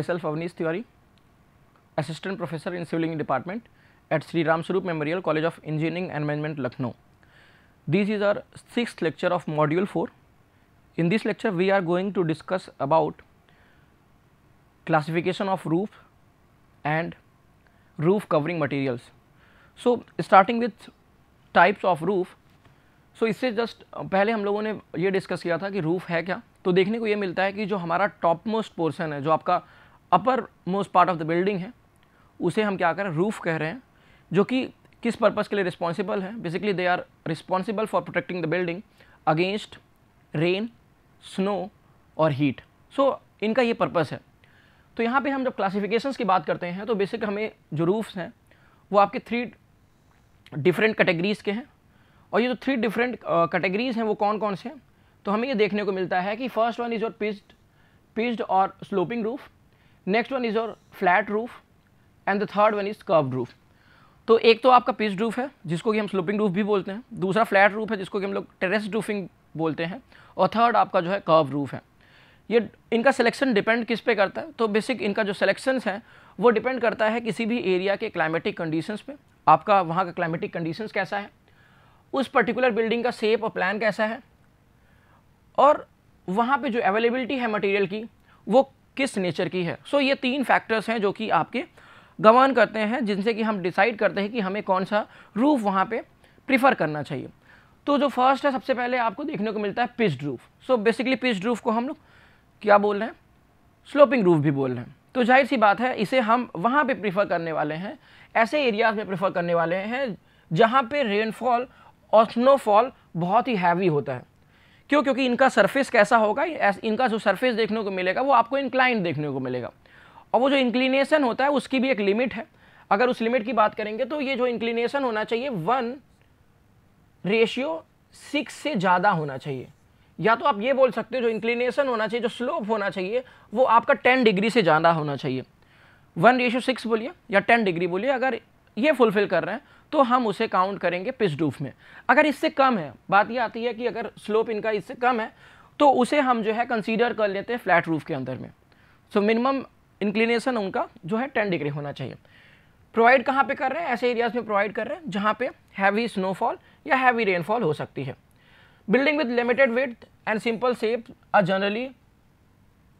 myself Avnish Tiwari, Assistant Professor in Civil Engineering Department at Sri Ram Swarup Memorial College of Engineering and Management, Lucknow. This is our sixth lecture of module 4. In this lecture, we are going to discuss about classification of roof and roof covering materials. So, starting with types of roof, so so, इससे just पहले हम लोगों ने ये discuss किया था कि roof है क्या तो देखने को ये मिलता है कि जो हमारा टॉप मोस्ट पोर्सन है जो आपका upper most part of the building है उसे हम क्या हैं रूफ कह रहे हैं जो कि किस पर्पज़ के लिए रिस्पॉन्सिबल है basically they are responsible for protecting the building against rain snow और हीट सो इनका ये पर्पज़ है तो यहाँ पे हम जब क्लासिफिकेशंस की बात करते हैं तो बेसिक हमें जो रूफ्स हैं वो आपके थ्री डिफरेंट कैटेगरीज़ के हैं और ये जो थ्री डिफरेंट कैटेगरीज़ हैं वो कौन कौन से हैं तो हमें ये देखने को मिलता है कि first one is your pitched pitched और sloping roof next one is और flat roof and the third one is curve roof तो एक तो आपका पिच रूफ है जिसको कि हम स्लोपिंग रूफ भी बोलते हैं दूसरा फ्लैट रूफ है जिसको कि हम लोग टेरेस रूफिंग बोलते हैं और थर्ड आपका जो है कर्व रूफ है ये इनका सिलेक्शन डिपेंड किस पे करता है तो बेसिक इनका जो सिलेक्शंस हैं वो डिपेंड करता है किसी भी एरिया के क्लाइमेटिक कंडीशंस पे आपका वहाँ का क्लाइमेटिक कंडीशंस कैसा है उस पर्टिकुलर बिल्डिंग का सेप और प्लान कैसा है और वहाँ पे जो अवेलेबिलिटी है मटेरियल की वो किस नेचर की है सो so, ये तीन फैक्टर्स हैं जो कि आपके गवान करते हैं जिनसे कि हम डिसाइड करते हैं कि हमें कौन सा रूफ वहाँ पे प्रिफर करना चाहिए तो जो फर्स्ट है सबसे पहले आपको देखने को मिलता है pitched roof so basically pitched roof को हम लोग क्या बोल रहे हैं स्लोपिंग रूफ भी बोल रहे हैं तो जाहिर सी बात है इसे हम वहाँ पे प्रीफर करने वाले हैं ऐसे एरियाज में प्रीफर करने वाले हैं जहाँ पे रेनफॉल और स्नोफॉल बहुत ही हैवी होता है क्यों क्योंकि इनका सरफेस कैसा होगा इनका जो सरफेस देखने को मिलेगा वो आपको इंक्लाइन देखने को मिलेगा और वो जो इंक्लिनेशन होता है उसकी भी एक लिमिट है अगर उस लिमिट की बात करेंगे तो ये जो इंक्लिनेशन होना चाहिए वन रेशियो सिक्स से ज़्यादा होना चाहिए या तो आप ये बोल सकते हो जो इंक्लिनेशन होना चाहिए जो स्लोप होना चाहिए वो आपका टेन डिग्री से ज़्यादा होना चाहिए वन रेशियो सिक्स बोलिए या टेन डिग्री बोलिए अगर ये फुलफिल कर रहे हैं तो हम उसे काउंट करेंगे पिस्डूफ में अगर इससे कम है बात यह आती है कि अगर स्लोप इनका इससे कम है तो उसे हम जो है कंसीडर कर लेते हैं फ्लैट रूफ के अंदर में सो मिनिमम इंक्लिनेशन उनका जो है टेन डिग्री होना चाहिए प्रोवाइड कहाँ पे कर रहे हैं ऐसे एरियाज में प्रोवाइड कर रहे हैं जहाँ पे हैवी स्नोफॉल या हैवी रेनफॉल हो सकती है building with limited width and simple shape are generally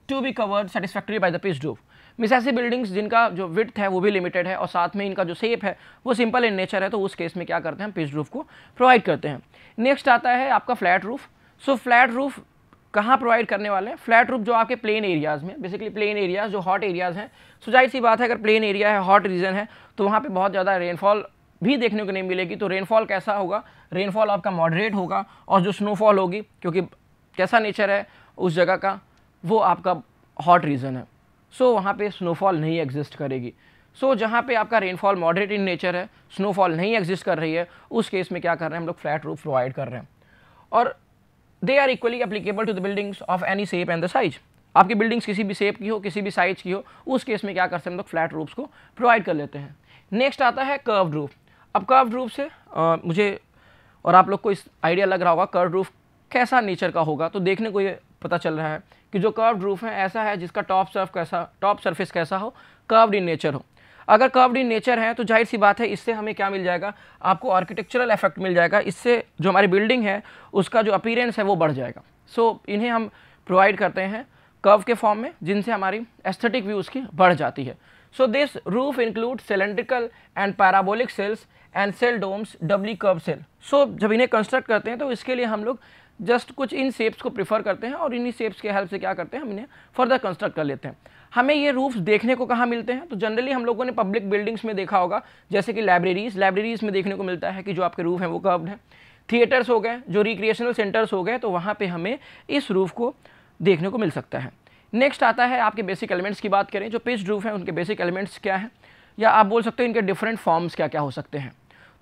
to be covered satisfactory by the pitched roof मिस ऐसी बिल्डिंग्स जिनका जो विथ है वो भी लिमिटेड है और साथ में इनका जो सेप है वो सिंपल इन नेचर है तो उस केस में क्या करते हैं पिच रूफ को प्रोवाइड करते हैं नेक्स्ट आता है आपका flat roof so flat roof कहाँ प्रोवाइड करने वाले हैं फ्लैट रूफ जो आपके प्लेन एरियाज़ में बेसिकली प्लेन एरियाज़ जो हॉट एरियाज़ हैं सो जाहिर सी बात है अगर प्लेन एरिया है हॉट रीजन है तो वहाँ पे बहुत ज़्यादा रेनफॉल भी देखने को नहीं मिलेगी तो रेनफॉल कैसा होगा रेनफॉल आपका मॉडरेट होगा और जो स्नोफॉल होगी क्योंकि कैसा नेचर है उस जगह का वो आपका हॉट रीजन है सो so, वहाँ पे स्नोफॉल नहीं एग्जिस्ट करेगी सो so, जहाँ पे आपका रेनफॉल मॉडरेट इन नेचर है स्नोफॉल नहीं एग्जिस्ट कर रही है उस केस में क्या कर रहे हैं हम लोग फ्लैट रूफ प्रोवाइड कर रहे हैं और they are equally applicable to the buildings of any shape and the size आपकी बिल्डिंग्स किसी भी सेप की हो किसी भी साइज की हो उस केस में क्या करते हैं हम लोग फ्लैट रूफ्स को प्रोवाइड कर लेते हैं नेक्स्ट आता है कर्व रूफ अब कर्व रूफ से आ, मुझे और आप लोग को इस आइडिया लग रहा होगा कर्व रूफ कैसा नेचर का होगा तो देखने को ये पता चल रहा है कि जो कर्व्ड रूफ है ऐसा है जिसका टॉप सर्फ कैसा टॉप सर्फेस कैसा हो कर्व्ड इन नेचर हो अगर कर्व्ड इन नेचर है तो जाहिर सी बात है इससे हमें क्या मिल जाएगा आपको आर्किटेक्चरल इफेक्ट मिल जाएगा इससे जो हमारी बिल्डिंग है उसका जो अपीरेंस है वो बढ़ जाएगा सो so, इन्हें हम प्रोवाइड करते हैं कर्व के फॉर्म में जिनसे हमारी एस्थेटिक व्यू उसकी बढ़ जाती है so this roof include cylindrical and parabolic shells and shell domes doubly curve shell so जब इन्हें कंस्ट्रक्ट करते हैं तो इसके लिए हम लोग जस्ट कुछ इन शेप्स को प्रिफर करते हैं और इन्हीं शेप्स के हेल्प से क्या करते हैं हम इन्हें फर्दर कंस्ट्रक्ट कर लेते हैं हमें ये रूफ्स देखने को कहाँ मिलते हैं तो जनरली हम लोगों ने पब्लिक बिल्डिंग्स में देखा होगा जैसे कि लाइब्रेरीज़ लाइब्रेरीज़ में देखने को मिलता है कि जो आपके रूफ हैं वो कर्व्ड हैं थिएटर्स हो गए जो रिक्रिएशनल सेंटर्स हो गए तो वहाँ पर हमें इस रूफ को देखने को मिल सकता है नेक्स्ट आता है आपके बेसिक एलिमेंट्स की बात करें जो पिच रूफ हैं उनके बेसिक एलिमेंट्स क्या हैं या आप बोल सकते हो इनके डिफरेंट फॉर्म्स क्या क्या हो सकते हैं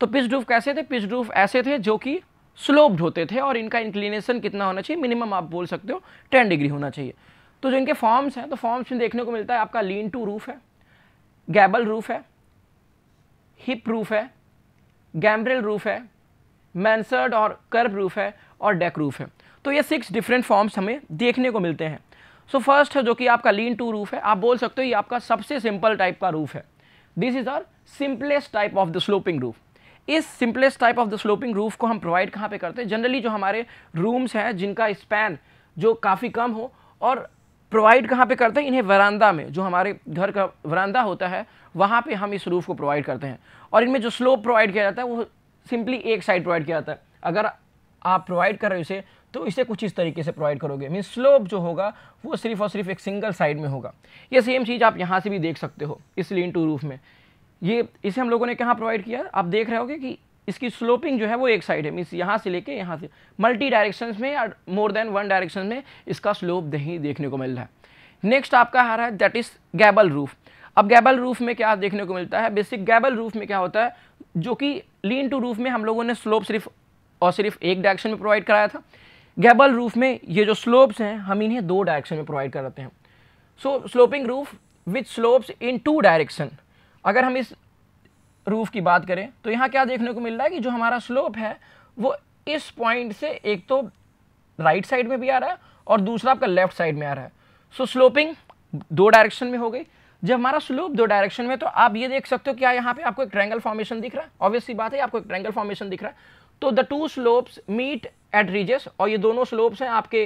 तो पिच रूफ कैसे थे पिच रूफ ऐसे थे जो कि स्लोप्ड होते थे और इनका इंक्लिनेशन कितना होना चाहिए मिनिमम आप बोल सकते हो टेन डिग्री होना चाहिए तो जो इनके फॉर्म्स हैं तो फॉर्म्स में देखने को मिलता है आपका लीन टू रूफ है गैबल रूफ है हिप रूफ है गैम्ब्रेल रूफ है मैंसर्ड और कर्व रूफ है और डेक रूफ है तो ये सिक्स डिफरेंट फॉर्म्स हमें देखने को मिलते हैं सो so फर्स्ट है जो कि आपका लीन टू रूफ है आप बोल सकते हो ये आपका सबसे सिंपल टाइप का रूफ है this is our simplest type of the sloping roof इस simplest type of the sloping roof को हम प्रोवाइड कहाँ पे करते हैं जनरली जो हमारे रूम्स हैं जिनका स्पैन जो काफ़ी कम हो और प्रोवाइड कहाँ पे करते हैं इन्हें वरांदा में जो हमारे घर का वरांदा होता है वहाँ पे हम इस रूफ़ को प्रोवाइड करते हैं और इनमें जो स्लोप प्रोवाइड किया जाता है वो सिंपली एक साइड प्रोवाइड किया जाता है अगर आप प्रोवाइड कर रहे हो इसे तो इसे कुछ इस तरीके से प्रोवाइड करोगे मीन स्लोप जो होगा वो सिर्फ और सिर्फ एक सिंगल साइड में होगा ये सेम चीज़ आप यहाँ से भी देख सकते हो इस लीन टू रूफ में ये इसे हम लोगों ने कहाँ प्रोवाइड किया आप देख रहे होगे कि इसकी स्लोपिंग जो है वो एक साइड है मीन्स यहाँ से लेके यहाँ से मल्टी डायरेक्शंस में या मोर देन वन डायरेक्शन में इसका स्लोप नहीं देखने को मिल रहा है नेक्स्ट आपका आ रहा है दैट इज़ गैबल रूफ अब गैबल रूफ में क्या देखने को मिलता है बेसिक गैबल रूफ में क्या होता है जो कि लीन टू रूफ में हम लोगों ने स्लोप सिर्फ और सिर्फ एक डायरेक्शन में प्रोवाइड कराया था गैबल रूफ में ये जो स्लोप्स हैं हम इन्हें दो डायरेक्शन में प्रोवाइड कराते हैं so sloping roof with slopes in two direction अगर हम इस रूफ़ की बात करें तो यहाँ क्या देखने को मिल रहा है कि जो हमारा स्लोप है वो इस पॉइंट से एक तो राइट साइड में भी आ रहा है और दूसरा आपका लेफ्ट साइड में आ रहा है सो so, स्लोपिंग दो डायरेक्शन में हो गई जब हमारा स्लोप दो डायरेक्शन में तो आप ये देख सकते हो क्या यहाँ पे आपको एक ट्रैंगल फॉर्मेशन दिख रहा है ऑब्वियसली बात है आपको एक ट्रैंगल फॉर्मेशन दिख रहा है तो the two slopes meet at ridges और ये दोनों स्लोप्स हैं आपके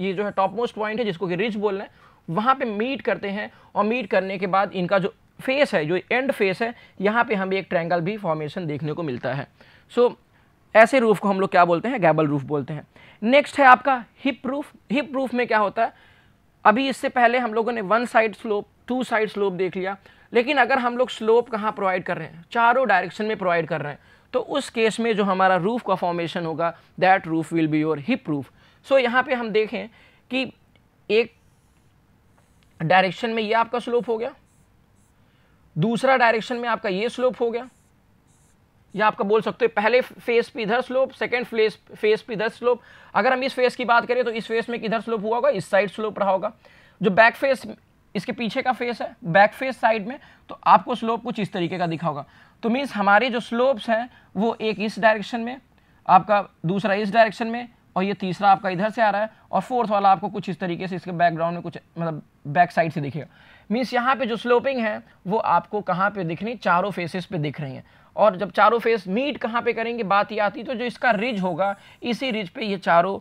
ये जो है टॉप मोस्ट पॉइंट है जिसको कि रिज बोल रहे हैं वहाँ पर मीट करते हैं और मीट करने के बाद इनका जो फेस है जो एंड फेस है यहाँ पे हमें एक ट्रैंगल भी फॉर्मेशन देखने को मिलता है सो so, ऐसे रूफ को हम लोग क्या बोलते हैं गैबल रूफ बोलते हैं नेक्स्ट है आपका हिप रूफ हिप रूफ में क्या होता है अभी इससे पहले हम लोगों ने one side slope two side slope देख लिया लेकिन अगर हम लोग स्लोप कहाँ प्रोवाइड कर रहे हैं चारों डायरेक्शन में प्रोवाइड कर रहे हैं तो उस केस में जो हमारा रूफ का फॉर्मेशन होगा that roof will be your hip roof so यहाँ पे हम देखें कि एक डायरेक्शन में ये आपका स्लोप हो गया दूसरा डायरेक्शन में आपका ये स्लोप हो गया या आपका बोल सकते हो पहले फेस पे इधर स्लोप सेकेंड फेस फेस पे इधर स्लोप अगर हम इस फेस की बात करें तो इस फेस में किधर स्लोप हुआ होगा इस साइड स्लोप रहा होगा जो बैक फेस इसके पीछे का फेस है बैक फेस साइड में तो आपको स्लोप कुछ इस तरीके का दिखा होगा तो मीन्स हमारे जो स्लोप्स हैं वो एक इस डायरेक्शन में आपका दूसरा इस डायरेक्शन में और ये तीसरा आपका इधर से आ रहा है और फोर्थ वाला आपको कुछ इस तरीके से इसके बैकग्राउंड में कुछ मतलब बैक साइड से दिखेगा मीन्स यहाँ पे जो स्लोपिंग है वो आपको कहाँ पे दिख रही चारों फेसेस पे दिख रही हैं और जब चारों फेस मीट कहाँ पे करेंगे बात ये आती तो जो इसका रिज होगा इसी रिज पे ये चारों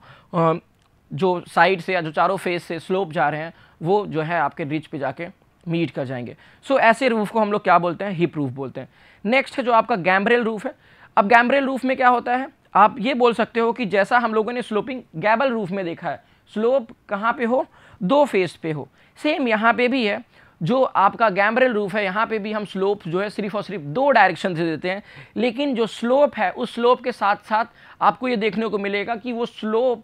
जो साइड से या जो चारों फेस से स्लोप जा रहे हैं वो जो है आपके रिज पे जाके मीट कर जाएंगे सो so, ऐसे रूफ को हम लोग क्या बोलते हैं हिप रूफ बोलते हैं नेक्स्ट है जो आपका गैम्ब्रेल रूफ है अब गैम्ब्रेल रूफ में क्या होता है आप ये बोल सकते हो कि जैसा हम लोगों ने स्लोपिंग गैबल रूफ में देखा है स्लोप कहाँ पे हो दो फेस पे हो सेम यहाँ पे भी है जो आपका गैम्बरल रूफ है यहाँ पे भी हम स्लोप जो है सिर्फ और सिर्फ दो डायरेक्शन से देते हैं लेकिन जो स्लोप है उस स्लोप के साथ साथ आपको ये देखने को मिलेगा कि वो स्लोप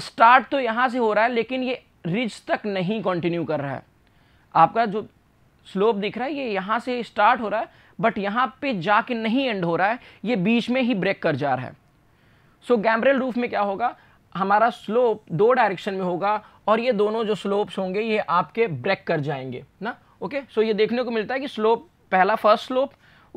स्टार्ट तो यहाँ से हो रहा है लेकिन ये रिज तक नहीं कंटिन्यू कर रहा है आपका जो स्लोप दिख रहा है ये यहाँ से स्टार्ट हो रहा है बट यहाँ पे जाके नहीं एंड हो रहा है ये बीच में ही ब्रेक कर जा रहा है सो गैम्बरल रूफ में क्या होगा हमारा स्लोप दो डायरेक्शन में होगा और ये दोनों जो स्लोप्स होंगे ये आपके ब्रेक कर जाएंगे ना ओके सो ये देखने को मिलता है कि स्लोप पहला फर्स्ट स्लोप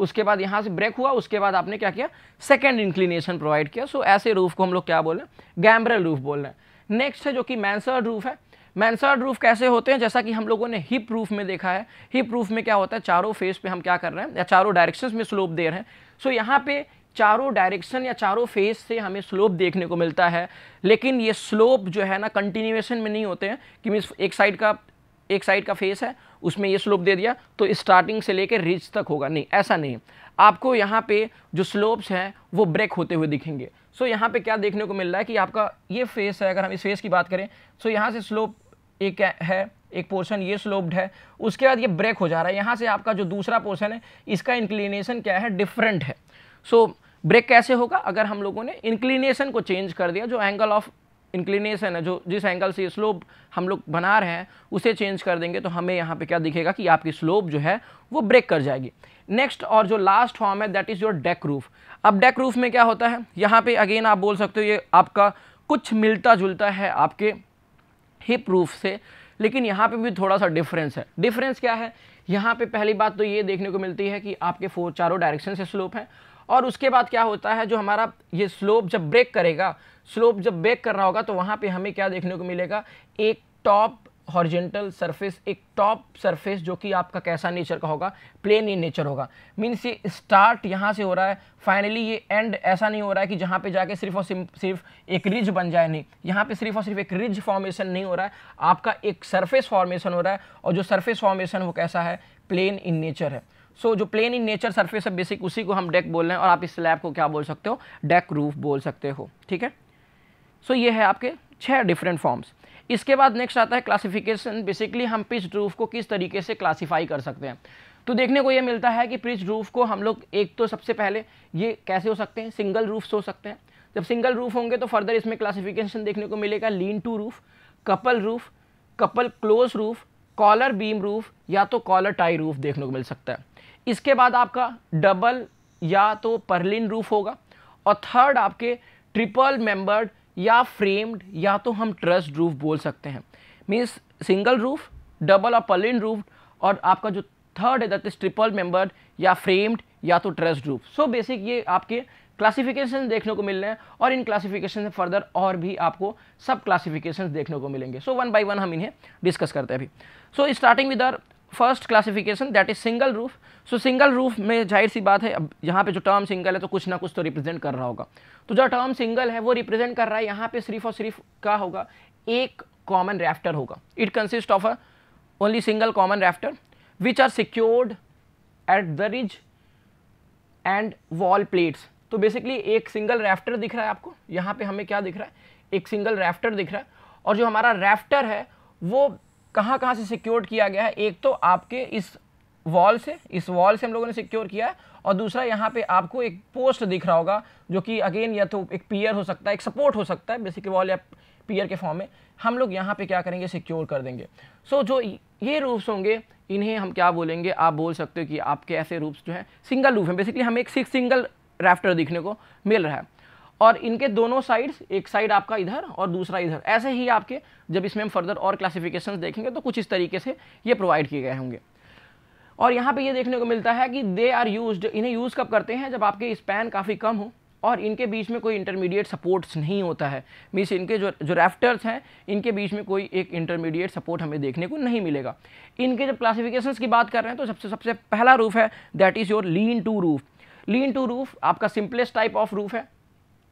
उसके बाद यहाँ से ब्रेक हुआ उसके बाद आपने क्या किया सेकेंड इंक्लिनेशन प्रोवाइड किया सो so, ऐसे रूफ को हम लोग क्या बोल रहे हैं गैम्ब्रल रूफ बोल रहे हैं नेक्स्ट है जो कि मैंसर्ड रूफ है मैंसर्ड रूफ कैसे होते हैं जैसा कि हम लोगों ने हिप रूफ में देखा है हिप रूफ में क्या होता है चारों फेस पे हम क्या कर रहे हैं या चारों डायरेक्शंस में स्लोप दे रहे हैं सो so, यहाँ पे चारों डायरेक्शन या चारों फ़ेस से हमें स्लोप देखने को मिलता है लेकिन ये स्लोप जो है ना कंटिन्यूएशन में नहीं होते हैं कि मीन्स एक साइड का एक साइड का फेस है उसमें ये स्लोप दे दिया तो स्टार्टिंग से लेकर रिच तक होगा नहीं ऐसा नहीं आपको यहाँ पे जो स्लोप्स हैं वो ब्रेक होते हुए दिखेंगे सो so, यहाँ पे क्या देखने को मिल रहा है कि आपका ये फेस है अगर हम इस फेस की बात करें सो तो so, यहाँ से स्लोप एक है एक पोर्शन ये स्लोप्ड है उसके बाद ये ब्रेक हो जा रहा है यहाँ से आपका जो दूसरा पोर्शन है इसका इंक्लिनेशन क्या है डिफरेंट है सो so, ब्रेक कैसे होगा अगर हम लोगों ने इंक्लिनेशन को चेंज कर दिया जो एंगल ऑफ इंक्लिनेशन है जो जिस एंगल से स्लोप हम लोग बना रहे हैं उसे चेंज कर देंगे तो हमें यहाँ पे क्या दिखेगा कि आपकी स्लोप जो है वो ब्रेक कर जाएगी नेक्स्ट और जो लास्ट फॉर्म है that is your deck roof अब डेक रूफ में क्या होता है यहाँ पे अगेन आप बोल सकते हो ये आपका कुछ मिलता जुलता है आपके हिप रूफ से लेकिन यहाँ पे भी थोड़ा सा डिफरेंस है डिफरेंस क्या है यहाँ पे पहली बात तो ये देखने को मिलती है कि आपके फोर चारों डायरेक्शन से स्लोप है और उसके बाद क्या होता है जो हमारा ये स्लोप जब ब्रेक करेगा स्लोप जब ब्रेक कर रहा होगा तो वहाँ पे हमें क्या देखने को मिलेगा एक टॉप हॉर्जेंटल सरफेस एक टॉप सरफेस जो कि आपका कैसा नेचर का होगा प्लेन इन नेचर होगा मीन्स ये स्टार्ट यहाँ से हो रहा है फाइनली ये एंड ऐसा नहीं हो रहा है कि जहाँ पे जाके सिर्फ और सिर्फ एक रिज बन जाए नहीं यहाँ पे सिर्फ और सिर्फ एक रिज फॉर्मेशन नहीं हो रहा है आपका एक सरफेस फॉर्मेशन हो रहा है और जो सर्फेस फॉर्मेशन वो कैसा है प्लेन इन नेचर है सो so, जो प्लेन इन नेचर सरफेस है बेसिक उसी को हम डेक बोल रहे हैं और आप इस स्लैब को क्या बोल सकते हो डेक रूफ बोल सकते हो ठीक है सो so, ये है आपके छह डिफरेंट फॉर्म्स इसके बाद नेक्स्ट आता है क्लासिफिकेशन बेसिकली हम पिच रूफ को किस तरीके से क्लासीफाई कर सकते हैं तो देखने को ये मिलता है कि पिच रूफ को हम लोग एक तो सबसे पहले ये कैसे हो सकते हैं सिंगल रूफ्स हो सकते हैं जब सिंगल रूफ होंगे तो फर्दर इसमें क्लासिफिकेशन देखने को मिलेगा lean to roof couple roof couple close roof collar beam roof या तो कॉलर टाई रूफ देखने को मिल सकता है इसके बाद आपका डबल या तो परलिन रूफ होगा और थर्ड आपके ट्रिपल मेंबर्ड या फ्रेम्ड या तो हम ट्रस्ट रूफ बोल सकते हैं मीन्स सिंगल रूफ डबल और परलिन रूफ और आपका जो थर्ड है दैट इज ट्रिपल मेंबर्ड या फ्रेम्ड या तो ट्रस्ट रूफ सो बेसिक ये आपके क्लासिफिकेशन देखने को मिल रहे हैं और इन क्लासिफिकेशन से फर्दर और भी आपको सब क्लासिफिकेशन देखने को मिलेंगे सो वन बाई वन हम इन्हें डिस्कस करते हैं अभी so starting with our first classification that is single roof so single roof में जाहिर सी बात है अब यहाँ पे जो टर्म सिंगल है तो कुछ ना कुछ तो रिप्रेजेंट कर रहा होगा तो जो टर्म सिंगल है वो रिप्रेजेंट कर रहा है यहाँ पे सिर्फ और सिर्फ क्या होगा एक कॉमन रैफ्टर होगा it consist of a only single common rafter which are secured at the ridge and wall plates तो बेसिकली एक सिंगल रैफ्टर दिख रहा है आपको यहाँ पे हमें क्या दिख रहा है एक सिंगल रैफ्टर दिख रहा है और जो हमारा रैफ्टर है वो कहाँ कहाँ से सिक्योर्ड किया गया है एक तो आपके इस वॉल से इस वॉल से हम लोगों ने सिक्योर किया है और दूसरा यहाँ पे आपको एक पोस्ट दिख रहा होगा जो कि अगेन या तो एक पियर हो सकता है एक सपोर्ट हो सकता है बेसिकली वॉल या पियर के फॉर्म में हम लोग यहाँ पे क्या करेंगे सिक्योर कर देंगे सो so, जो ये रूप्स होंगे इन्हें हम क्या बोलेंगे आप बोल सकते हो कि आपके ऐसे रूप्स जो हैं सिंगल रूप हैं बेसिकली हम एक सिक्स सिंगल राफ्टर देखने को मिल रहा है और इनके दोनों साइड्स एक साइड आपका इधर और दूसरा इधर ऐसे ही आपके जब इसमें हम फर्दर और क्लासिफिकेशन देखेंगे तो कुछ इस तरीके से ये प्रोवाइड किए गए होंगे और यहाँ पे ये देखने को मिलता है कि दे आर यूज इन्हें यूज़ कब करते हैं जब आपके स्पैन काफ़ी कम हो और इनके बीच में कोई इंटरमीडिएट सपोर्ट्स नहीं होता है मीन्स इनके जो जो रैफ्टर्स हैं इनके बीच में कोई एक इंटरमीडिएट सपोर्ट हमें देखने को नहीं मिलेगा इनके जब क्लासिफिकेशंस की बात कर रहे हैं तो सबसे सबसे पहला रूफ है that is your lean to roof lean to roof आपका सिंपलेस्ट टाइप ऑफ रूफ है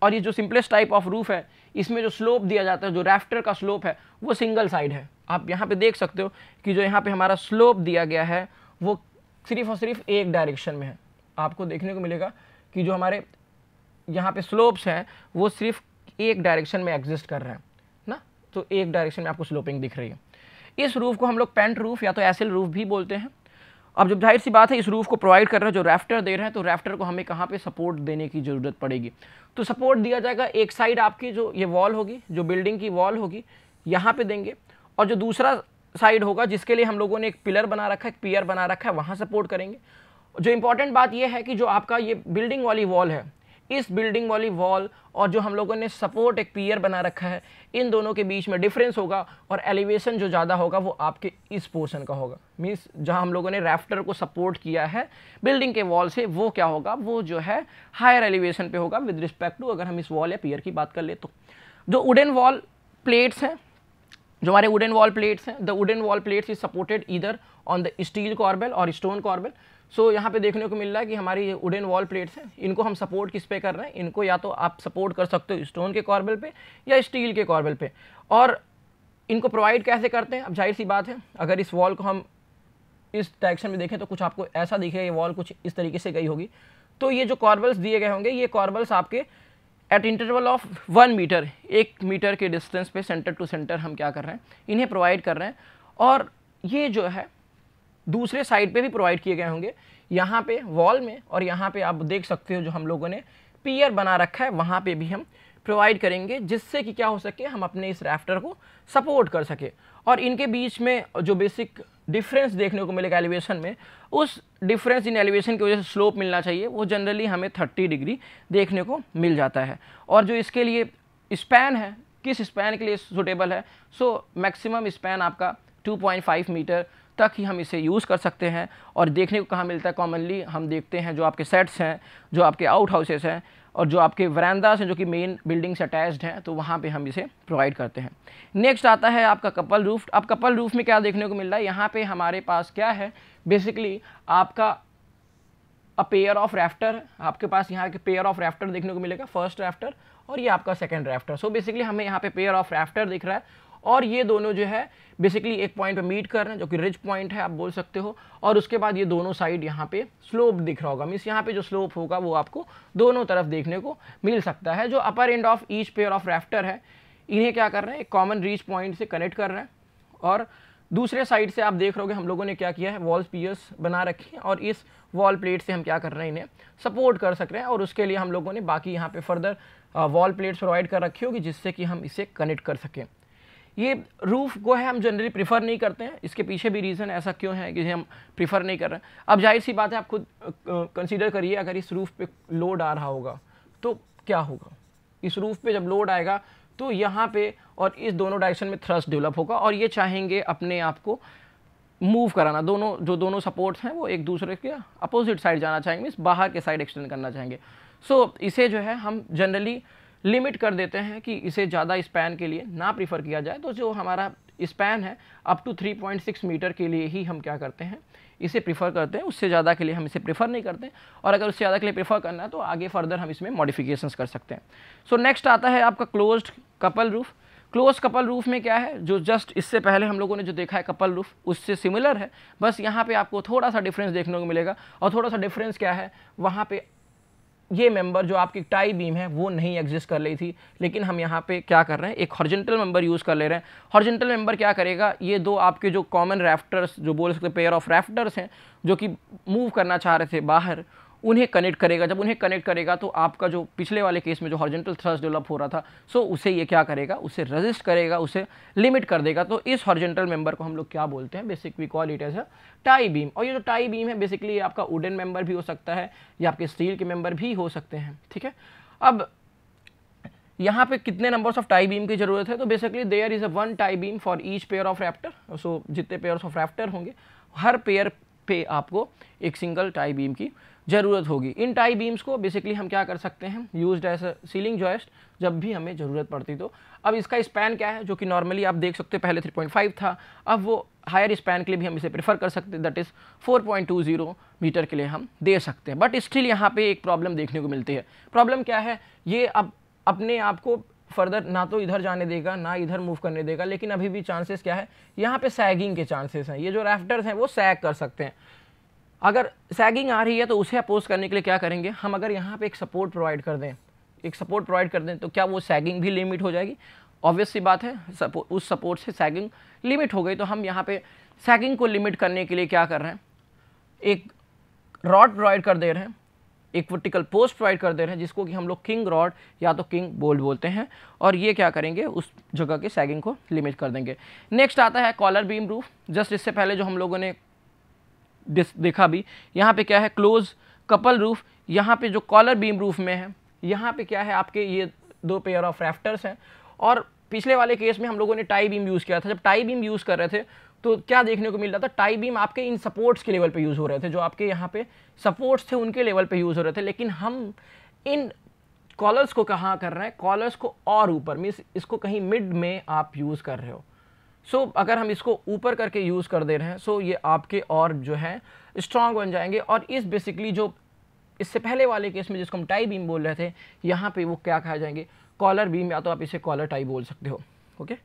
और ये जो सिंपलेस्ट टाइप ऑफ रूफ है इसमें जो स्लोप दिया जाता है जो राफ्टर का स्लोप है वो सिंगल साइड है आप यहाँ पे देख सकते हो कि जो यहाँ पे हमारा स्लोप दिया गया है वो सिर्फ और सिर्फ एक डायरेक्शन में है आपको देखने को मिलेगा कि जो हमारे यहाँ पे स्लोप्स हैं वो सिर्फ एक डायरेक्शन में एग्जिस्ट कर रहे हैं ना तो एक डायरेक्शन में आपको स्लोपिंग दिख रही है इस रूफ़ को हम लोग पेंट रूफ़ या तो एसिल रूफ़ भी बोलते हैं अब जब जाहिर सी बात है इस रूफ़ को प्रोवाइड कर रहा है जो रैफ्टर दे रहा है तो रैफ्टर को हमें कहाँ पे सपोर्ट देने की ज़रूरत पड़ेगी तो सपोर्ट दिया जाएगा एक साइड आपकी जो ये वॉल होगी जो बिल्डिंग की वॉल होगी यहाँ पे देंगे और जो दूसरा साइड होगा जिसके लिए हम लोगों ने एक पिलर बना रखा है एक पियर बना रखा है वहाँ सपोर्ट करेंगे जो इंपॉर्टेंट बात यह है कि जो आपका ये बिल्डिंग वाली वॉल है इस बिल्डिंग वाली वॉल और जो हम लोगों ने सपोर्ट एक पियर बना रखा है इन दोनों के बीच में डिफरेंस होगा और एलिवेशन जो ज़्यादा होगा वो आपके इस पोर्शन का होगा मीन्स जहाँ हम लोगों ने रैफ्टर को सपोर्ट किया है बिल्डिंग के वॉल से वो क्या होगा वो जो है हायर एलिवेशन पे होगा विद रिस्पेक्ट टू अगर हम इस वॉल या पियर की बात कर ले तो जो वुडन वॉल प्लेट्स हैं जो हमारे वुडन वॉल प्लेट्स हैं the wooden wall plates is supported इधर ऑन द स्टील कॉर्बेल और स्टोन कॉर्बेल सो so, यहाँ पे देखने को मिल रहा है कि हमारी वुडन वॉल प्लेट्स हैं इनको हम सपोर्ट किस पे कर रहे हैं इनको या तो आप सपोर्ट कर सकते हो स्टोन के कॉर्बल पे या स्टील के कॉर्बल पे और इनको प्रोवाइड कैसे करते हैं अब जाहिर सी बात है अगर इस वॉल को हम इस डायरेक्शन में देखें तो कुछ आपको ऐसा दिखेगा ये वॉल कुछ इस तरीके से गई होगी तो ये जो कॉर्बल्स दिए गए होंगे ये कॉर्बल्स आपके at interval of one metre एक मीटर के डिस्टेंस पे सेंटर टू सेंटर हम क्या कर रहे हैं इन्हें प्रोवाइड कर रहे हैं और ये जो है दूसरे साइड पे भी प्रोवाइड किए गए होंगे यहाँ पे वॉल में और यहाँ पे आप देख सकते हो जो हम लोगों ने पियर बना रखा है वहाँ पे भी हम प्रोवाइड करेंगे जिससे कि क्या हो सके हम अपने इस रैफ्टर को सपोर्ट कर सके और इनके बीच में जो बेसिक डिफरेंस देखने को मिलेगा एलिवेशन में उस डिफरेंस इन एलिवेशन की वजह से स्लोप मिलना चाहिए वो जनरली हमें थर्टी डिग्री देखने को मिल जाता है और जो इसके लिए स्पैन है किस स्पैन के लिए सुटेबल है सो मैक्सिमम स्पैन आपका 2.5 मीटर तक ही हम इसे यूज़ कर सकते हैं और देखने को कहाँ मिलता है कॉमनली हम देखते हैं जो आपके सेट्स हैं जो आपके आउट हाउसेस हैं और जो आपके वरानदास हैं जो कि मेन बिल्डिंग से अटैच्ड हैं तो वहाँ पे हम इसे प्रोवाइड करते हैं नेक्स्ट आता है आपका कपल रूफ अब कपल रूफ में क्या देखने को मिल रहा है यहाँ पर हमारे पास क्या है बेसिकली आपका अ पेयर ऑफ रैफ्टर आपके पास यहाँ के पेयर ऑफ रैफ्टर देखने को मिलेगा फर्स्ट रैफ्टर और ये आपका सेकेंड रैफ्टर सो बेसिकली हमें यहाँ पे पेयर ऑफ रैफ्टर दिख रहा है और ये दोनों जो है बेसिकली एक पॉइंट पे मीट कर रहे हैं जो कि रिज पॉइंट है आप बोल सकते हो और उसके बाद ये दोनों साइड यहाँ पे स्लोप दिख रहा होगा मीन्स यहाँ पे जो स्लोप होगा वो आपको दोनों तरफ देखने को मिल सकता है जो upper end of each pair of rafter है इन्हें क्या कर रहे हैं एक कॉमन रीच पॉइंट से कनेक्ट कर रहे हैं और दूसरे साइड से आप देख रहे हो हम लोगों ने क्या किया है वॉल पियर्स बना रखी हैं और इस वॉल प्लेट से हम क्या कर रहे हैं इन्हें सपोर्ट कर सक रहे हैं और उसके लिए हम लोगों ने बाकी यहाँ पे फर्दर वॉल प्लेट्स प्रोवाइड कर रखी होगी जिससे कि हम इसे कनेक्ट कर सकें ये रूफ़ को है हम जनरली प्रीफर नहीं करते हैं इसके पीछे भी रीज़न ऐसा क्यों है कि हम प्रीफर नहीं कर रहे हैं अब जाहिर सी बात है आप खुद कंसीडर करिए अगर इस रूफ़ पे लोड आ रहा होगा तो क्या होगा इस रूफ़ पे जब लोड आएगा तो यहाँ पे और इस दोनों डायरेक्शन में थ्रस्ट डेवलप होगा और ये चाहेंगे अपने आप को मूव कराना दोनों जो दोनों सपोर्ट्स हैं वो एक दूसरे के अपोजिट साइड जाना चाहेंगे इस बाहर के साइड एक्सटेंड करना चाहेंगे सो so, इसे जो है हम जनरली लिमिट कर देते हैं कि इसे ज़्यादा स्पैन के लिए ना प्रीफर किया जाए तो जो हमारा स्पैन है अप टू 3.6 मीटर के लिए ही हम क्या करते हैं इसे प्रीफर करते हैं उससे ज़्यादा के लिए हम इसे प्रीफर नहीं करते और अगर उससे ज़्यादा के लिए प्रीफर करना है तो आगे फर्दर हम इसमें मॉडिफिकेशन कर सकते हैं सो so, नेक्स्ट आता है आपका closed couple roof close couple roof में क्या है जो जस्ट इससे पहले हम लोगों ने जो देखा है कपल रूफ उससे सिमिलर है बस यहाँ पे आपको थोड़ा सा डिफरेंस देखने को मिलेगा और थोड़ा सा डिफरेंस क्या है वहाँ पे ये मेंबर जो आपकी टाई बीम है वो नहीं एग्जिस्ट कर रही थी लेकिन हम यहाँ पे क्या कर रहे हैं एक हॉर्जेंटल मेंबर यूज़ कर ले रहे हैं हॉर्जेंटल मेंबर क्या करेगा ये दो आपके जो कॉमन रैफ्टर्स जो बोल सकते पेयर ऑफ रैफ्टर्स हैं जो कि मूव करना चाह रहे थे बाहर उन्हें कनेक्ट करेगा जब उन्हें कनेक्ट करेगा तो आपका जो पिछले वाले केस में जो हॉर्जेंटल थ्रस्ट डेवलप हो रहा था सो उसे ये क्या करेगा उसे रजिस्ट करेगा उसे लिमिट कर देगा तो इस हॉर्जेंटल मेंबर को हम लोग क्या बोलते हैं basic we call it as a tie beam और ये जो टाई बीम है बेसिकली आपका वुडन मेंबर भी हो सकता है या आपके स्टील के मेंबर भी हो सकते हैं ठीक है अब यहाँ पे कितने नंबर्स ऑफ टाई बीम की जरूरत है तो basically there is a one tie beam for each pair of rafter so जितने पेयर ऑफ रैप्टर होंगे हर पेयर पे आपको एक सिंगल टाई बीम की ज़रूरत होगी इन टाई बीम्स को बेसिकली हम क्या कर सकते हैं यूज एज सीलिंग जॉयस्ट जब भी हमें ज़रूरत पड़ती तो अब इसका स्पैन क्या है जो कि नॉर्मली आप देख सकते पहले 3.5 था अब वो हायर स्पैन के लिए भी हम इसे प्रेफर कर सकते दैट इज़ 4.20 मीटर के लिए हम दे सकते हैं बट स्टिल यहाँ पे एक प्रॉब्लम देखने को मिलती है प्रॉब्लम क्या है ये अब अपने आप को फर्दर ना तो इधर जाने देगा ना इधर मूव करने देगा लेकिन अभी भी चांसेस क्या है यहाँ पे सैगिंग के चांसेस हैं ये जो रैफ्टर्स हैं वो सैग कर सकते हैं अगर सैगिंग आ रही है तो उसे अपोज करने के लिए क्या करेंगे हम अगर यहाँ पे एक सपोर्ट प्रोवाइड कर दें एक सपोर्ट प्रोवाइड कर दें तो क्या वो सैगिंग भी लिमिट हो जाएगी ऑब्वियस सी बात है सपो, उस सपोर्ट से सैगिंग लिमिट हो गई तो हम यहाँ पे सैगिंग को लिमिट करने के लिए क्या कर रहे हैं एक रॉड प्रोवाइड कर दे रहे हैं एक वर्टिकल पोस्ट प्रोवाइड कर दे रहे हैं जिसको कि हम लोग किंग रॉड या तो किंग बोल्ड बोलते हैं और ये क्या करेंगे उस जगह के सैगिंग को लिमिट कर देंगे नेक्स्ट आता है कॉलर बीम रूफ जस्ट इससे पहले जो हम लोगों ने देखा भी यहाँ पे क्या है क्लोज कपल रूफ यहाँ पे जो कॉलर बीम रूफ में है यहाँ पे क्या है आपके ये दो पेयर ऑफ रैफ्टर्स हैं और पिछले वाले केस में हम लोगों ने टाई बीम यूज़ किया था जब टाई बीम यूज़ कर रहे थे तो क्या देखने को मिल रहा था टाई बीम आपके इन सपोर्ट्स के लेवल पर यूज़ हो रहे थे जो आपके यहाँ पे सपोर्ट्स थे उनके लेवल पर यूज़ हो रहे थे लेकिन हम इन कॉलर्स को कहाँ कर रहे हैं कॉलर्स को और ऊपर मीन्स इसको कहीं मिड में आप यूज़ कर रहे हो सो so, अगर हम इसको ऊपर करके यूज़ कर दे रहे हैं सो so ये आपके और जो है स्ट्रांग बन जाएंगे और इस बेसिकली जो इससे पहले वाले केस में जिसको हम टाई बीम बोल रहे थे यहाँ पे वो क्या कहा जाएंगे कॉलर बीम या तो आप इसे कॉलर टाई बोल सकते हो ओके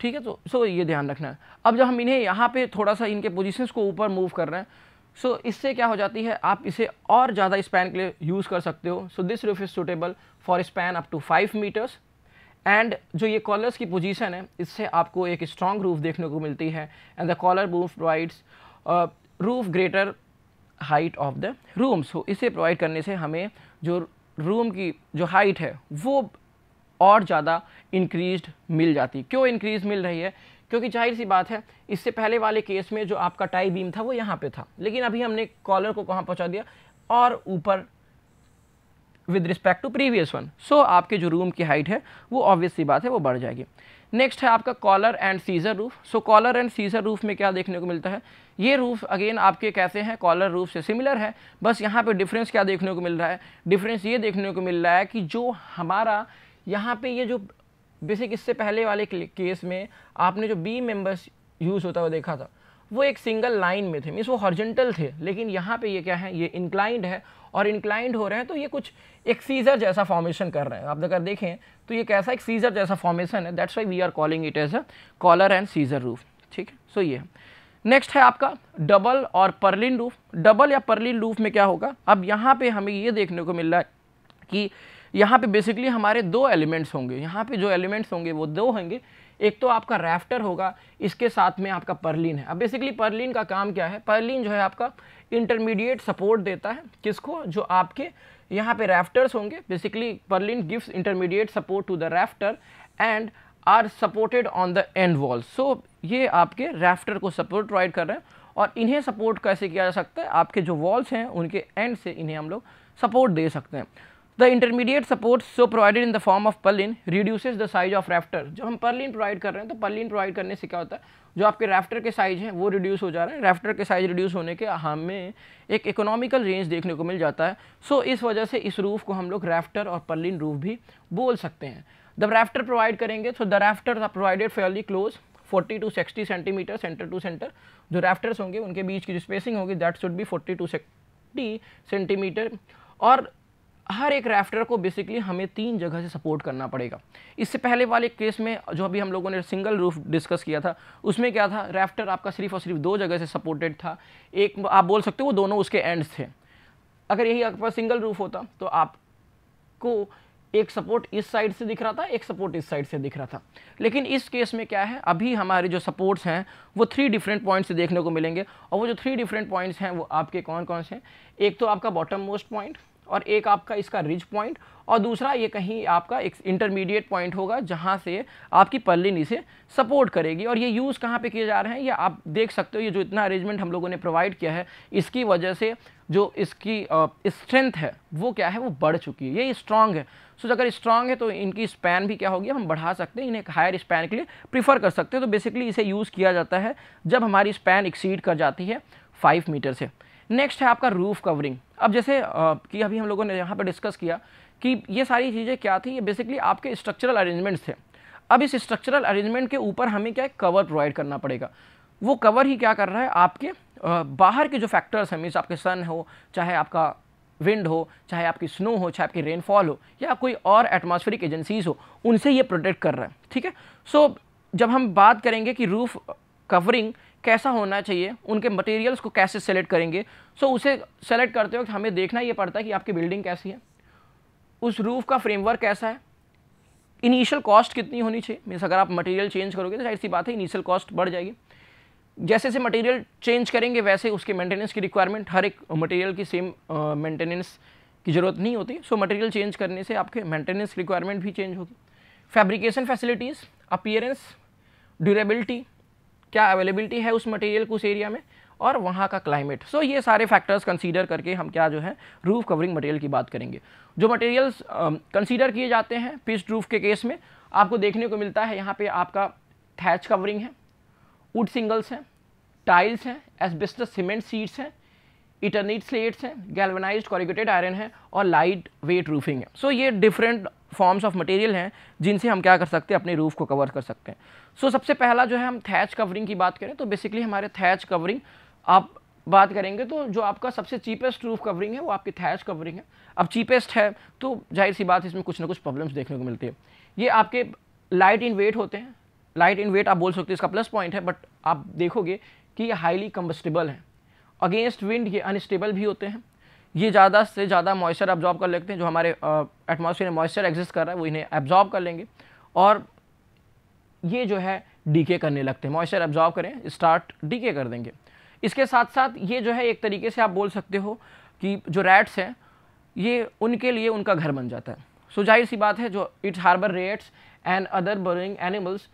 ठीक है तो सो so ये ध्यान रखना है अब जब हम इन्हें यहाँ पे थोड़ा सा इनके पोजिशन को ऊपर मूव कर रहे हैं सो so, इससे क्या हो जाती है आप इसे और ज़्यादा स्पैन के लिए यूज़ कर सकते हो so this roof is suitable for span up to five metres and जो ये कॉलर्स की पोजीशन है इससे आपको एक स्ट्रॉन्ग रूफ देखने को मिलती है and the collar roof provides roof greater height of the room so इसे प्रोवाइड करने से हमें जो रूम की जो हाइट है वो और ज़्यादा इंक्रीज मिल जाती क्यों इंक्रीज मिल रही है क्योंकि जाहिर सी बात है इससे पहले वाले केस में जो आपका टाई बीम था वो यहाँ पे था लेकिन अभी हमने कॉलर को कहाँ पहुँचा दिया और ऊपर with respect to previous one so आपके जो रूम की हाइट है वो ऑब्वियस सी बात है वो बढ़ जाएगी नेक्स्ट है आपका collar and scissor roof so collar and scissor roof में क्या देखने को मिलता है ये रूफ अगेन आपके कैसे हैं कॉलर रूफ से सिमिलर है बस यहाँ पे डिफरेंस क्या देखने को मिल रहा है डिफरेंस ये देखने को मिल रहा है कि जो हमारा यहाँ पे ये जो बेसिक इससे पहले वाले केस में आपने जो बी मेंबर्स यूज़ होता हुआ देखा था वो एक सिंगल लाइन में थे मीन्स वो हॉर्जेंटल थे लेकिन यहाँ पे ये क्या है ये इंक्लाइंड है और इंक्लाइंड हो रहे हैं तो ये कुछ एक सीजर जैसा फॉर्मेशन कर रहे हैं आप अगर देखें तो ये कैसा एक सीजर जैसा फॉर्मेशन है that's why we are calling it as a collar and scissor roof ठीक है सो ये नेक्स्ट है आपका डबल और पर्लिन रूफ डबल या पर्लिन रूफ में क्या होगा अब यहाँ पे हमें ये देखने को मिल रहा है कि यहाँ पे बेसिकली हमारे दो एलिमेंट्स होंगे यहाँ पे जो एलिमेंट्स होंगे वो दो होंगे एक तो आपका रैफ्टर होगा इसके साथ में आपका पर्लिन है अब बेसिकली पर्लिन का काम क्या है पर्लिन जो है आपका इंटरमीडिएट सपोर्ट देता है किसको जो आपके यहाँ पे रैफ्टर्स होंगे basically purlin gives intermediate support to the rafter and are supported on the end wall so ये आपके रैफ्टर को सपोर्ट प्रोवाइड कर रहे हैं और इन्हें सपोर्ट कैसे किया जा सकता है आपके जो वॉल्स हैं उनके एंड से इन्हें हम लोग सपोर्ट दे सकते हैं the intermediate support so provided in the form of purlin reduces the size of rafter जब हम पर्लिन प्रोवाइड कर रहे हैं तो पर्लिन प्रोवाइड करने से क्या होता है जो आपके रैफ्टर के साइज हैं वो रिड्यूस हो जा रहे हैं रैफ्टर के साइज रिड्यूस होने के हमें एक इकोनॉमिकल रेंज देखने को मिल जाता है सो so, इस वजह से इस रूफ़ को हम लोग रैफ्टर और पर्लिन रूफ भी बोल सकते हैं द रैफ्टर प्रोवाइड करेंगे तो the rafter are provided fairly close 40 to 60 centimetre centre to centre जो रैफ्टर्स होंगे उनके बीच की जो स्पेसिंग होगी that should be 40 to 60 centimetre और हर एक राफ्टर को बेसिकली हमें तीन जगह से सपोर्ट करना पड़ेगा इससे पहले वाले केस में जो अभी हम लोगों ने सिंगल रूफ डिस्कस किया था उसमें क्या था राफ्टर आपका सिर्फ और सिर्फ दो जगह से सपोर्टेड था एक आप बोल सकते हो वो दोनों उसके एंड्स थे अगर यही आपके पास सिंगल रूफ होता तो आपको एक सपोर्ट इस साइड से दिख रहा था एक सपोर्ट इस साइड से दिख रहा था लेकिन इस केस में क्या है अभी हमारे जो सपोर्ट्स हैं वो थ्री डिफरेंट पॉइंट्स से देखने को मिलेंगे और वो जो थ्री डिफरेंट पॉइंट्स हैं वो आपके कौन कौन से हैं एक तो आपका बॉटम मोस्ट पॉइंट और एक आपका इसका रिज पॉइंट और दूसरा ये कहीं आपका एक इंटरमीडिएट पॉइंट होगा जहाँ से आपकी पल्लिन इसे सपोर्ट करेगी और ये यूज़ कहाँ पे किए जा रहे हैं ये आप देख सकते हो ये जो इतना अरेंजमेंट हम लोगों ने प्रोवाइड किया है इसकी वजह से जो इसकी स्ट्रेंथ है वो क्या है वो बढ़ चुकी है ये स्ट्रांग है सो अगर स्ट्रांग है तो इनकी स्पैन भी क्या होगी हम बढ़ा सकते हैं इन्हें एक हायर स्पैन के लिए प्रीफर कर सकते हैं तो बेसिकली इसे यूज़ किया जाता है जब हमारी स्पैन एक्सीड कर जाती है फाइव मीटर से नेक्स्ट है आपका रूफ कवरिंग अब जैसे कि अभी हम लोगों ने यहाँ पर डिस्कस किया कि ये सारी चीज़ें क्या थी ये बेसिकली आपके स्ट्रक्चरल अरेंजमेंट्स थे अब इस स्ट्रक्चरल अरेंजमेंट के ऊपर हमें क्या कवर प्रोवाइड करना पड़ेगा वो कवर ही क्या कर रहा है आपके बाहर के जो फैक्टर्स हैं मीन्स आपके सन हो चाहे आपका विंड हो चाहे आपकी स्नो हो चाहे आपकी रेनफॉल हो या कोई और एटमॉस्फेरिक एजेंसीज हो उनसे ये प्रोटेक्ट कर रहा है ठीक है सो so, जब हम बात करेंगे कि रूफ कवरिंग कैसा होना चाहिए उनके मटेरियल्स को कैसे सेलेक्ट करेंगे सो so, उसे सेलेक्ट करते वक्त हमें देखना ये पड़ता है कि आपकी बिल्डिंग कैसी है उस रूफ़ का फ्रेमवर्क कैसा है इनिशियल कॉस्ट कितनी होनी चाहिए मीन्स अगर आप मटेरियल चेंज करोगे तो शायद सी बात है इनिशियल कॉस्ट बढ़ जाएगी जैसे जैसे मटेरियल चेंज करेंगे वैसे उसके मेंटेनेंस की रिक्वायरमेंट हर एक मटेरियल की सेम मेंटेनेंस की ज़रूरत नहीं होती सो मटेरियल चेंज करने से आपके मेंटेनेंस रिक्वायरमेंट भी चेंज होगी फैब्रिकेशन फैसिलिटीज़ अपियरेंस ड्यूरेबिलिटी क्या अवेलेबिलिटी है उस मटेरियल को उस एरिया में और वहाँ का क्लाइमेट सो so, ये सारे फैक्टर्स कंसीडर करके हम क्या जो है रूफ़ कवरिंग मटेरियल की बात करेंगे जो मटेरियल्स कंसीडर किए जाते हैं पिस्ट रूफ़ के केस में आपको देखने को मिलता है यहाँ पे आपका थैच कवरिंग है वुड सिंगल्स हैं टाइल्स हैं एसबेस्टस सीमेंट सीट्स हैं इटरनीट स्लेट्स हैं गैलवनाइज कॉरिगेटेड आयरन है और लाइट वेट रूफिंग है सो so, ये डिफरेंट फॉर्म्स ऑफ मटेरियल हैं जिनसे हम क्या कर सकते हैं अपने रूफ को कवर कर सकते हैं सो so, सबसे पहला जो है हम थैच कवरिंग की बात करें तो बेसिकली हमारे थैच कवरिंग आप बात करेंगे तो जो आपका सबसे चीपेस्ट रूफ कवरिंग है वो आपकी थैच कवरिंग है अब चीपेस्ट है तो जाहिर सी बात इसमें कुछ ना कुछ प्रॉब्लम्स देखने को मिलती है ये आपके लाइट इन वेट होते हैं लाइट इन वेट आप बोल सकते हो इसका प्लस पॉइंट है बट आप देखोगे कि ये हाईली कम्बस्टेबल है अगेंस्ट विंड ये अनस्टेबल भी होते हैं ये ज़्यादा से ज़्यादा मॉइस्चर एब्जॉर्ब कर लेते हैं जो हमारे एटमोसफियर में मॉइस्चर एग्जिस्ट कर रहा है वो इन्हें एब्जॉर्ब कर लेंगे और ये जो है डीके करने लगते हैं मॉइस्चर एब्जॉर्ब करें स्टार्ट डीके कर देंगे इसके साथ साथ ये जो है एक तरीके से आप बोल सकते हो कि जो रैट्स हैं ये उनके लिए उनका घर बन जाता है सो so, जाहिर सी बात है जो its harbour rats and other burrowing animals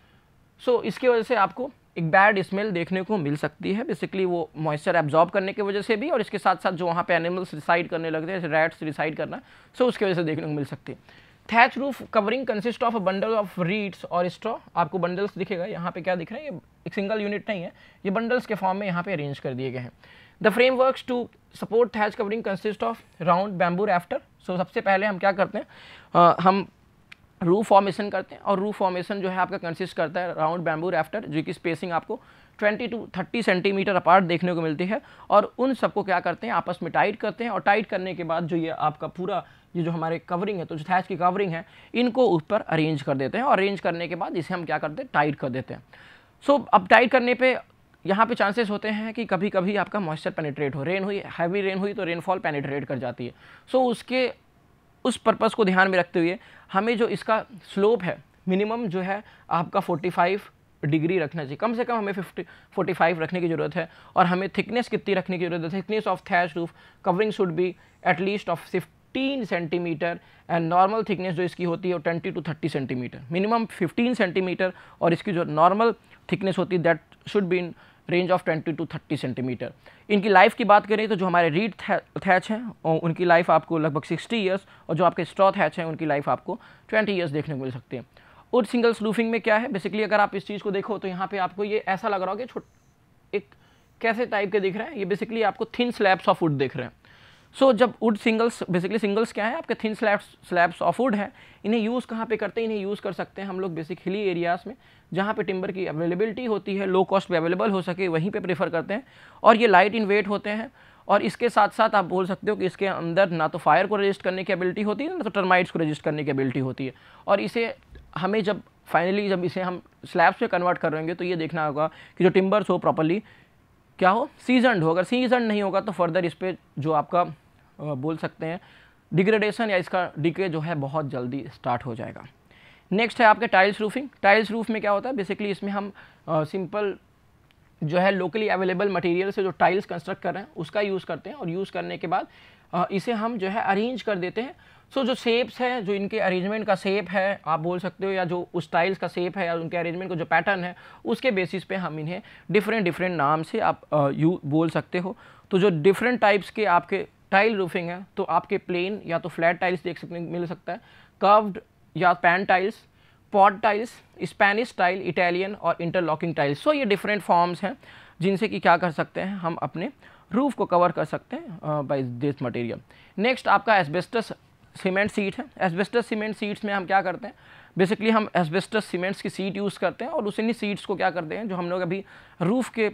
so इसके वजह से आपको एक बैड स्मेल देखने को मिल सकती है बेसिकली वो मॉइस्चर एब्जॉर्ब करने की वजह से भी और इसके साथ साथ जो वहाँ पे एनिमल्स रिसाइड करने लगते हैं रैट्स रिसाइड करना सो उसकी वजह से देखने को मिल सकती है thatch roof covering consist of a bundle of reeds और स्ट्रॉ आपको बंडल्स दिखेगा यहाँ पे क्या दिख रहा है ये एक सिंगल यूनिट नहीं है ये बंडल्स के फॉर्म में यहाँ पे अरेंज कर दिए गए हैं the frame work to support thatch covering consist of round bamboo rafter so सबसे पहले हम क्या करते हैं uh, हम रू फॉर्मेशन करते हैं और रू फॉर्मेशन जो है आपका कंसिस्ट करता है राउंड बैम्बू राफ्टर जो कि स्पेसिंग आपको 20 टू 30 सेंटीमीटर अपार्ट देखने को मिलती है और उन सबको क्या करते हैं आपस में टाइट करते हैं और टाइट करने के बाद जो ये आपका पूरा ये जो हमारे कवरिंग है तो जो थैच की कवरिंग है इनको ऊपर अरेंज कर देते हैं और अरेंज करने के बाद इसे हम क्या करते हैं टाइट कर देते हैं सो so, अब टाइट करने पर यहाँ पे चांसेस होते हैं कि कभी कभी आपका मॉइस्चर पेनिट्रेट हो रेन हुई हैवी रेन हुई तो रेनफॉल पेनिट्रेट कर जाती है सो so, उसके उस पर्पज़ को ध्यान में रखते हुए हमें जो इसका स्लोप है मिनिमम जो है आपका 45 डिग्री रखना चाहिए कम से कम हमें 50 45 रखने की ज़रूरत है और हमें थिकनेस कितनी रखने की ज़रूरत है thickness of thatch roof covering should be at least of 15 centimetre and normal thickness जो इसकी होती है वो 20 टू 30 सेंटीमीटर मिनिमम 15 सेंटीमीटर और इसकी जो नॉर्मल थिकनेस होती है that should be range of 20 to 30 centimetre इनकी लाइफ की बात करें तो जो हमारे रीड थैच हैं उनकी लाइफ आपको लगभग 60 ईयर्स और जो आपके स्ट्रॉ थैच हैं उनकी लाइफ आपको 20 ईयर्स देखने को मिल सकते हैं और सिंगल स्लूफिंग में क्या है बेसिकली अगर आप इस चीज़ को देखो तो यहाँ पे आपको ये ऐसा लग रहा हो कि एक कैसे टाइप के दिख रहे हैं ये बेसिकली आपको थिन स्लैब्स ऑफ वुड देख रहे हैं सो so, जब वुड सिंगल्स बेसिकली सिंगल्स क्या है आपके thin slabs slabs of wood है इन्हें यूज़ कहाँ पे करते हैं इन्हें यूज़ कर सकते हैं हम लोग बेसिक हिली एरियाज़ में जहाँ पे टिम्बर की अवेलेबिलिटी होती है लो कॉस्ट पर अवेलेबल हो सके वहीं पे प्रेफर करते हैं और ये लाइट इन वेट होते हैं और इसके साथ साथ आप बोल सकते हो कि इसके अंदर ना तो फायर को रजिस्ट करने की एबिलिटी होती है ना तो टर्माइट्स को रजिस्ट करने की एबिलिटी होती है और इसे हमें जब फाइनली जब इसे हम स्लैब्स में कन्वर्ट कर रहे होंगे तो ये देखना होगा कि जो टिम्बर्स हो प्रॉपरली क्या हो सीजनड हो अगर सीजन नहीं होगा तो फर्दर इस पर जो आपका बोल सकते हैं डिग्रेडेशन या इसका डिके जो है बहुत जल्दी स्टार्ट हो जाएगा नेक्स्ट है आपके टाइल्स रूफिंग टाइल्स रूफ में क्या होता है बेसिकली इसमें हम सिंपल जो है लोकली अवेलेबल मटेरियल से जो टाइल्स कंस्ट्रक्ट कर रहे हैं उसका यूज़ करते हैं और यूज़ करने के बाद इसे हम जो है अरेंज कर देते हैं सो so, जो शेप्स हैं जो इनके अरेंजमेंट का शेप है आप बोल सकते हो या जो उस टाइल्स का शेप है या उनके अरेंजमेंट का जो पैटर्न है उसके बेसिस पे हम इन्हें डिफरेंट डिफरेंट नाम से आप यू बोल सकते हो तो जो डिफरेंट टाइप्स के आपके टाइल रूफिंग है तो आपके प्लेन या तो फ्लैट टाइल्स देख सकते मिल सकता है कर्व्ड या pan tiles pot tiles Spanish tile Italian और इंटरलॉकिंग टाइल्स सो ये डिफरेंट फॉर्म्स हैं जिनसे कि क्या कर सकते हैं हम अपने रूफ को कवर कर सकते हैं बाय दिस मटेरियल नेक्स्ट आपका एस्बेस्टस सीमेंट सीट है एसबेस्टस सीमेंट सीट्स में हम क्या करते हैं बेसिकली हम एसबेस्टस सीमेंट्स की सीट यूज़ करते हैं और उस नहीं सीट्स को क्या करते हैं जो हम लोग अभी रूफ़ के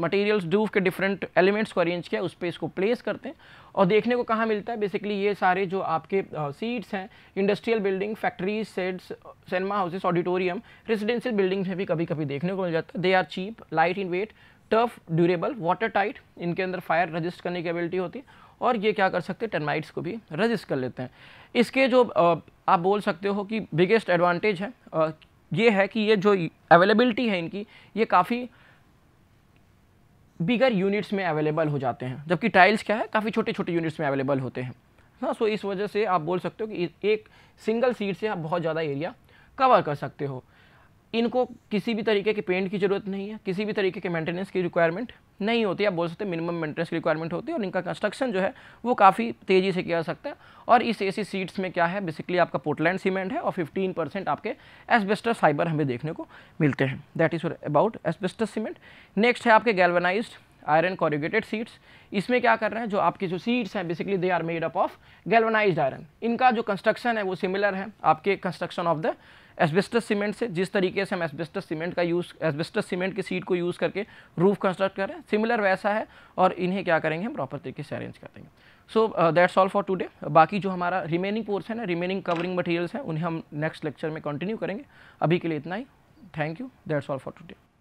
मटेरियल्स रूफ़ के डिफरेंट एलिमेंट्स को अरेंज किया उस पर इसको प्लेस करते हैं और देखने को कहाँ मिलता है बेसिकली ये सारे जो आपके सीट्स uh, हैं industrial building factories sheds cinema houses auditorium residential buildings में भी कभी कभी देखने को मिल जाता है they are cheap light in weight tough durable water tight इनके अंदर फायर रजिस्ट करने की एबिलिटी होती है और ये क्या कर सकते हैं टर्माइट्स को भी रजिस्ट कर लेते हैं इसके जो आप बोल सकते हो कि बिगेस्ट एडवांटेज है ये है कि ये जो अवेलेबिलिटी है इनकी ये काफ़ी बिगर यूनिट्स में अवेलेबल हो जाते हैं जबकि टाइल्स क्या है काफ़ी छोटे छोटे यूनिट्स में अवेलेबल होते हैं हाँ सो इस वजह से आप बोल सकते हो कि एक सिंगल सीट से आप बहुत ज़्यादा एरिया कवर कर सकते हो इनको किसी भी तरीके के पेंट की ज़रूरत नहीं है किसी भी तरीके के मेंटेनेंस की रिक्वायरमेंट नहीं होती आप बोल सकते मिनिमम मेंटेनेंस की रिक्वायरमेंट होती है और इनका कंस्ट्रक्शन जो है वो काफ़ी तेज़ी से किया जा सकता है और इस एसी सीट्स में क्या है बेसिकली आपका पोर्टलैंड सीमेंट है और 15 परसेंट आपके एसबेस्टर फाइबर हमें देखने को मिलते हैं that is about asbestos cement next है आपके गैलवनाइज आयरन कॉरिगेटेड सीट्स इसमें क्या कर रहे हैं जो आपकी जो सीट्स हैं basically they are made up of galvanised iron इनका जो कंस्ट्रक्शन है वो सिमिलर है आपके construction of the asbestos cement से जिस तरीके से हम एस्बेस्टस सीमेंट का यूज़ एस्बेस्टस सीमेंट की सीट को यूज़ करके रूफ कंस्ट्रक्ट कर रहे हैं सिमिलर वैसा है और इन्हें क्या करेंगे हम प्रॉपर तरीके से अरेंज कर देंगे so that's all for today बाकी जो हमारा रिमेनिंग पोर्सन है रिमेनिंग कवरिंग मटेरियल्स हैं उन्हें हम नेक्स्ट लेक्चर में कंटिन्यू करेंगे अभी के लिए इतना ही thank you that's all for today